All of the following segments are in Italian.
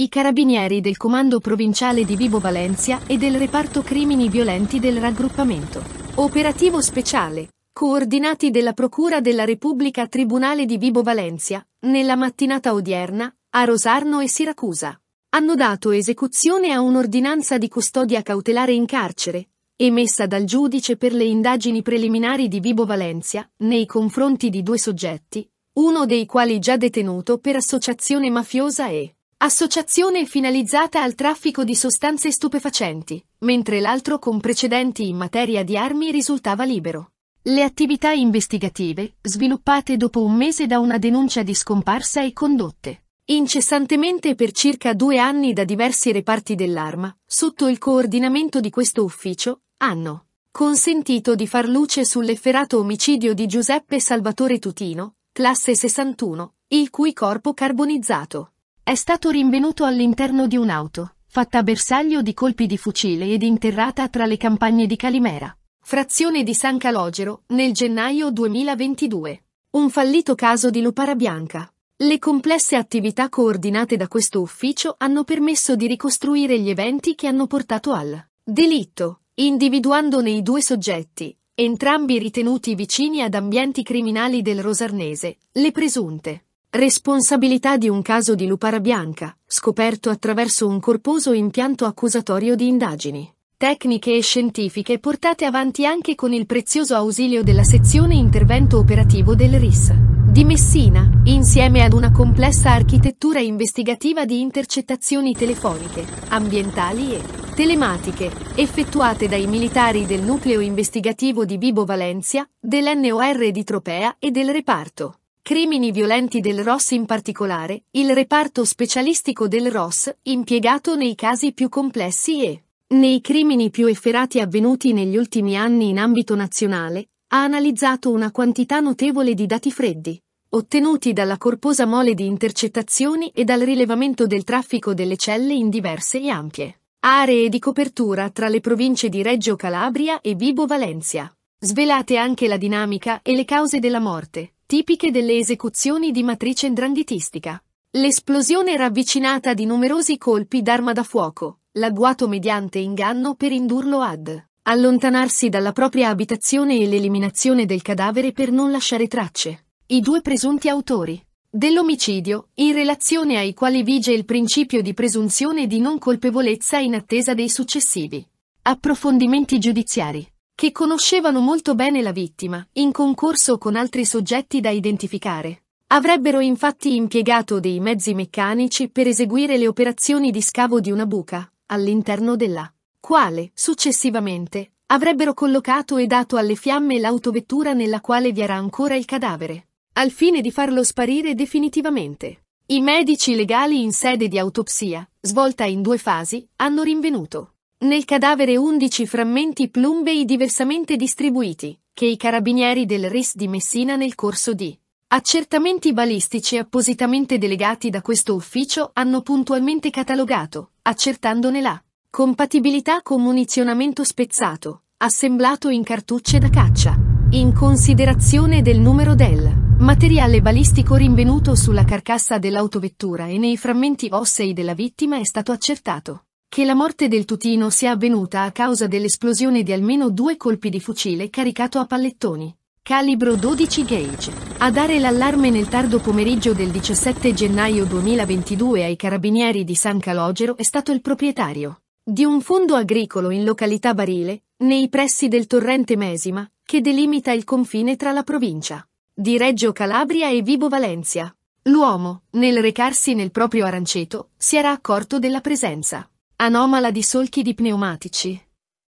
i carabinieri del Comando Provinciale di Vibo Valencia e del Reparto Crimini Violenti del raggruppamento. Operativo speciale. Coordinati della Procura della Repubblica Tribunale di Vibo Valencia, nella mattinata odierna, a Rosarno e Siracusa. Hanno dato esecuzione a un'ordinanza di custodia cautelare in carcere, emessa dal giudice per le indagini preliminari di Vibo Valencia, nei confronti di due soggetti, uno dei quali già detenuto per associazione mafiosa e Associazione finalizzata al traffico di sostanze stupefacenti, mentre l'altro con precedenti in materia di armi risultava libero. Le attività investigative, sviluppate dopo un mese da una denuncia di scomparsa e condotte incessantemente per circa due anni da diversi reparti dell'arma, sotto il coordinamento di questo ufficio, hanno consentito di far luce sull'efferato omicidio di Giuseppe Salvatore Tutino, classe 61, il cui corpo carbonizzato è stato rinvenuto all'interno di un'auto, fatta bersaglio di colpi di fucile ed interrata tra le campagne di Calimera. Frazione di San Calogero, nel gennaio 2022. Un fallito caso di lupara bianca. Le complesse attività coordinate da questo ufficio hanno permesso di ricostruire gli eventi che hanno portato al delitto, individuandone i due soggetti, entrambi ritenuti vicini ad ambienti criminali del Rosarnese, le presunte Responsabilità di un caso di lupara bianca, scoperto attraverso un corposo impianto accusatorio di indagini. Tecniche e scientifiche portate avanti anche con il prezioso ausilio della sezione intervento operativo del RIS. Di Messina, insieme ad una complessa architettura investigativa di intercettazioni telefoniche, ambientali e telematiche, effettuate dai militari del nucleo investigativo di Bibo Valencia, dell'NOR di Tropea e del reparto crimini violenti del ROS in particolare, il reparto specialistico del ROS, impiegato nei casi più complessi e nei crimini più efferati avvenuti negli ultimi anni in ambito nazionale, ha analizzato una quantità notevole di dati freddi, ottenuti dalla corposa mole di intercettazioni e dal rilevamento del traffico delle celle in diverse e ampie aree di copertura tra le province di Reggio Calabria e Vibo Valencia, svelate anche la dinamica e le cause della morte tipiche delle esecuzioni di matrice indranghetistică. L'esplosione ravvicinata di numerosi colpi d'arma da fuoco, l'agguato mediante inganno per indurlo ad allontanarsi dalla propria abitazione e l'eliminazione del cadavere per non lasciare tracce. I due presunti autori dell'omicidio, in relazione ai quali vige il principio di presunzione di non colpevolezza in attesa dei successivi approfondimenti giudiziari che conoscevano molto bene la vittima, in concorso con altri soggetti da identificare. Avrebbero infatti impiegato dei mezzi meccanici per eseguire le operazioni di scavo di una buca, all'interno della quale, successivamente, avrebbero collocato e dato alle fiamme l'autovettura nella quale vi era ancora il cadavere, al fine di farlo sparire definitivamente. I medici legali in sede di autopsia, svolta in due fasi, hanno rinvenuto nel cadavere 11 frammenti plumbei diversamente distribuiti, che i carabinieri del RIS di Messina nel corso di accertamenti balistici appositamente delegati da questo ufficio hanno puntualmente catalogato, accertandone la compatibilità con munizionamento spezzato, assemblato in cartucce da caccia, in considerazione del numero del Materiale balistico rinvenuto sulla carcassa dell'autovettura e nei frammenti ossei della vittima è stato accertato che la morte del Tutino sia avvenuta a causa dell'esplosione di almeno due colpi di fucile caricato a pallettoni, calibro 12 gauge. A dare l'allarme nel tardo pomeriggio del 17 gennaio 2022 ai carabinieri di San Calogero è stato il proprietario di un fondo agricolo in località Barile, nei pressi del torrente Mesima, che delimita il confine tra la provincia di Reggio Calabria e Vibo Valencia. L'uomo, nel recarsi nel proprio aranceto, si era accorto della presenza anomala di solchi di pneumatici.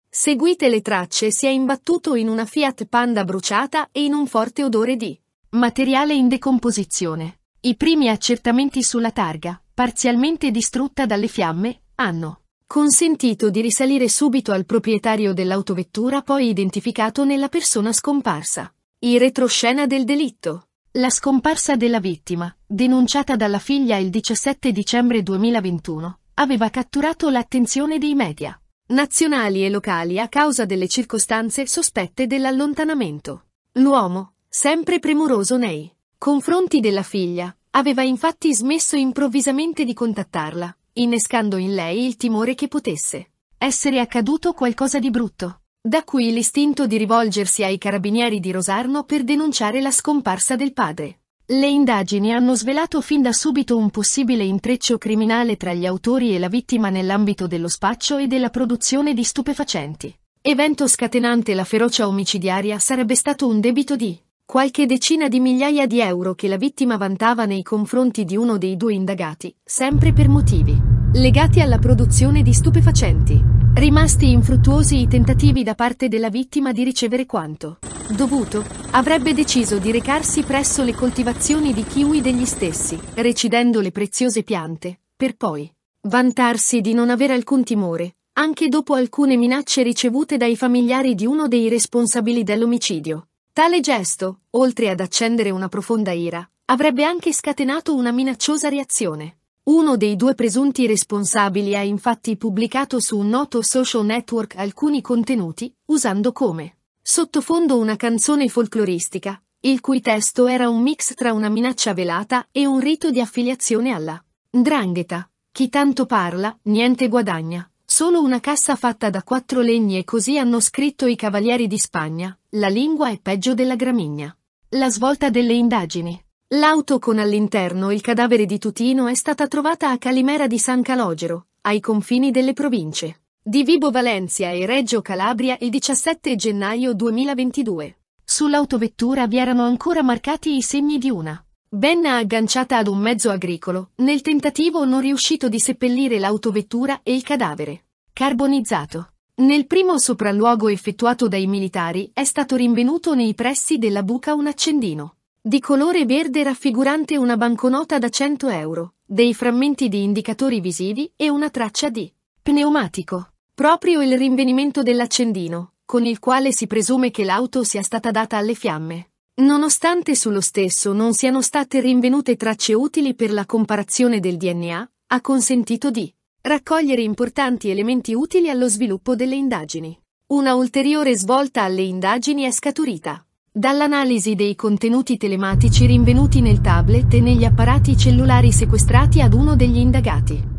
Seguite le tracce, si è imbattuto in una Fiat Panda bruciata e in un forte odore di materiale in decomposizione. I primi accertamenti sulla targa, parzialmente distrutta dalle fiamme, hanno consentito di risalire subito al proprietario dell'autovettura poi identificato nella persona scomparsa. I retroscena del delitto. La scomparsa della vittima, denunciata dalla figlia il 17 dicembre 2021, aveva catturato l'attenzione dei media, nazionali e locali a causa delle circostanze sospette dell'allontanamento. L'uomo, sempre premuroso nei confronti della figlia, aveva infatti smesso improvvisamente di contattarla, innescando in lei il timore che potesse essere accaduto qualcosa di brutto. Da qui l'istinto di rivolgersi ai carabinieri di Rosarno per denunciare la scomparsa del padre. Le indagini hanno svelato fin da subito un possibile intreccio criminale tra gli autori e la vittima nell'ambito dello spaccio e della produzione di stupefacenti. Evento scatenante la ferocia omicidiaria sarebbe stato un debito di qualche decina di migliaia di euro che la vittima vantava nei confronti di uno dei due indagati, sempre per motivi legati alla produzione di stupefacenti. Rimasti infruttuosi i tentativi da parte della vittima di ricevere quanto dovuto, avrebbe deciso di recarsi presso le coltivazioni di kiwi degli stessi, recidendo le preziose piante, per poi vantarsi di non avere alcun timore, anche dopo alcune minacce ricevute dai familiari di uno dei responsabili dell'omicidio. Tale gesto, oltre ad accendere una profonda ira, avrebbe anche scatenato una minacciosa reazione uno dei due presunti responsabili ha infatti pubblicato su un noto social network alcuni contenuti, usando come sottofondo una canzone folcloristica, il cui testo era un mix tra una minaccia velata e un rito di affiliazione alla Drangheta. Chi tanto parla, niente guadagna. Solo una cassa fatta da quattro legni e così hanno scritto i cavalieri di Spagna. La lingua è peggio della gramigna. La svolta delle indagini. L'auto con all'interno il cadavere di Tutino è stata trovata a Calimera di San Calogero, ai confini delle province di Vibo Valencia e Reggio Calabria il 17 gennaio 2022. Sull'autovettura vi erano ancora marcati i segni di una benna agganciata ad un mezzo agricolo, nel tentativo non riuscito di seppellire l'autovettura e il cadavere. Carbonizzato. Nel primo sopralluogo effettuato dai militari è stato rinvenuto nei pressi della buca un accendino di colore verde raffigurante una banconota da 100 euro, dei frammenti di indicatori visivi e una traccia di pneumatico, proprio il rinvenimento dell'accendino, con il quale si presume che l'auto sia stata data alle fiamme. Nonostante sullo stesso non siano state rinvenute tracce utili per la comparazione del DNA, ha consentito di raccogliere importanti elementi utili allo sviluppo delle indagini. Una ulteriore svolta alle indagini è scaturita dall'analisi dei contenuti telematici rinvenuti nel tablet e negli apparati cellulari sequestrati ad uno degli indagati.